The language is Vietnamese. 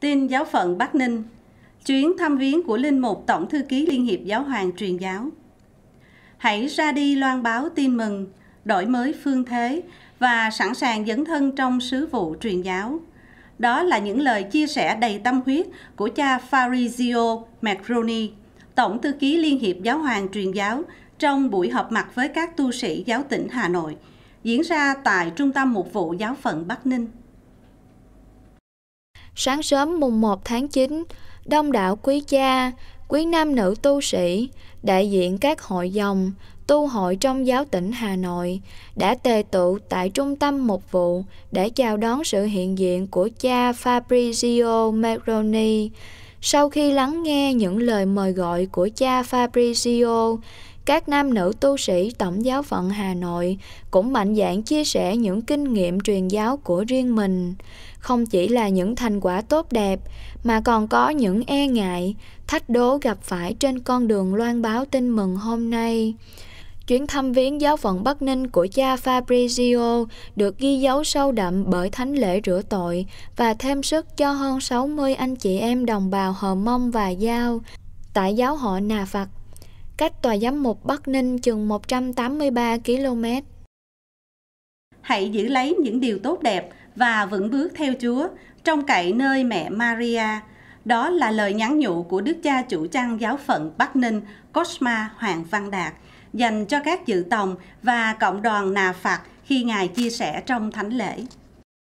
Tin giáo phận Bắc Ninh Chuyến thăm viếng của Linh Mục Tổng Thư ký Liên hiệp Giáo hoàng truyền giáo Hãy ra đi loan báo tin mừng, đổi mới phương thế và sẵn sàng dấn thân trong sứ vụ truyền giáo. Đó là những lời chia sẻ đầy tâm huyết của cha farizio Macroni, Tổng Thư ký Liên hiệp Giáo hoàng truyền giáo trong buổi họp mặt với các tu sĩ giáo tỉnh Hà Nội, diễn ra tại Trung tâm Mục vụ Giáo phận Bắc Ninh sáng sớm mùng 1 tháng 9, đông đảo quý cha, quý nam nữ tu sĩ, đại diện các hội dòng, tu hội trong giáo tỉnh Hà Nội đã tề tụ tại trung tâm mục vụ để chào đón sự hiện diện của cha Fabrizio Meroni. Sau khi lắng nghe những lời mời gọi của cha Fabrizio, các nam nữ tu sĩ Tổng giáo phận Hà Nội cũng mạnh dạn chia sẻ những kinh nghiệm truyền giáo của riêng mình, không chỉ là những thành quả tốt đẹp mà còn có những e ngại, thách đố gặp phải trên con đường loan báo tin mừng hôm nay. Chuyến thăm viếng giáo phận Bắc Ninh của cha Fabrizio được ghi dấu sâu đậm bởi thánh lễ rửa tội và thêm sức cho hơn 60 anh chị em đồng bào Hờ Mông và Giao tại giáo họ Nà Phật cách tòa giám mục Bắc Ninh chừng 183 km. Hãy giữ lấy những điều tốt đẹp và vững bước theo Chúa, trong cậy nơi mẹ Maria. Đó là lời nhắn nhủ của Đức cha chủ trang giáo phận Bắc Ninh Cosma Hoàng Văn Đạt dành cho các dự tòng và cộng đoàn nà phật khi Ngài chia sẻ trong thánh lễ.